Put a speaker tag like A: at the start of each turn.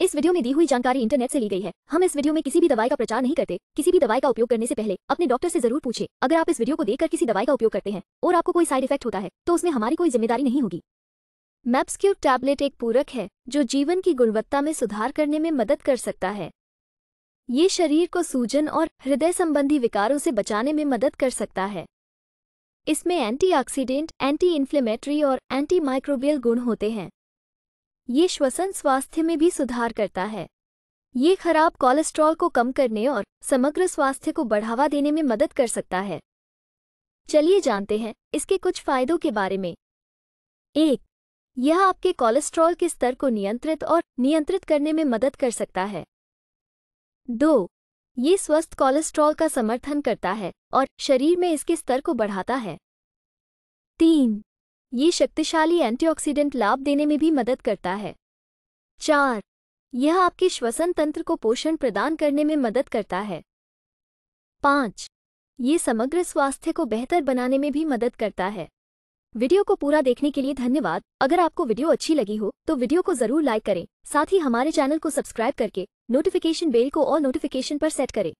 A: इस वीडियो में दी हुई जानकारी इंटरनेट से ली गई है हम इस वीडियो में किसी भी दवाई का प्रचार नहीं करते किसी भी दवाई का उपयोग करने से पहले अपने डॉक्टर से जरूर पूछे अगर आप इस वीडियो को देखकर किसी दवाई का उपयोग करते हैं और आपको कोई साइड इफेक्ट होता है तो उसमें हमारी कोई जिम्मेदारी नहीं होगी मैप्सक्यूब टैबलेट एक पूरक है जो जीवन की गुणवत्ता में सुधार करने में मदद कर सकता है ये शरीर को सूजन और हृदय संबंधी विकारों से बचाने में मदद कर सकता है इसमें एंटीऑक्सीडेंट, एंटी इन्फ्लेमेटरी और एंटी माइक्रोबियल गुण होते हैं ये श्वसन स्वास्थ्य में भी सुधार करता है ये खराब कोलेस्ट्रॉल को कम करने और समग्र स्वास्थ्य को बढ़ावा देने में मदद कर सकता है चलिए जानते हैं इसके कुछ फायदों के बारे में एक यह आपके कोलेस्ट्रॉल के स्तर को नियंत्रित और नियंत्रित करने में मदद कर सकता है दो ये स्वस्थ कोलेस्ट्रॉल का समर्थन करता है और शरीर में इसके स्तर को बढ़ाता है तीन ये शक्तिशाली एंटीऑक्सीडेंट लाभ देने में भी मदद करता है चार यह आपके श्वसन तंत्र को पोषण प्रदान करने में मदद करता है पाँच ये समग्र स्वास्थ्य को बेहतर बनाने में भी मदद करता है वीडियो को पूरा देखने के लिए धन्यवाद अगर आपको वीडियो अच्छी लगी हो तो वीडियो को जरूर लाइक करें साथ ही हमारे चैनल को सब्सक्राइब करके नोटिफिकेशन बेल को और नोटिफिकेशन पर सेट करें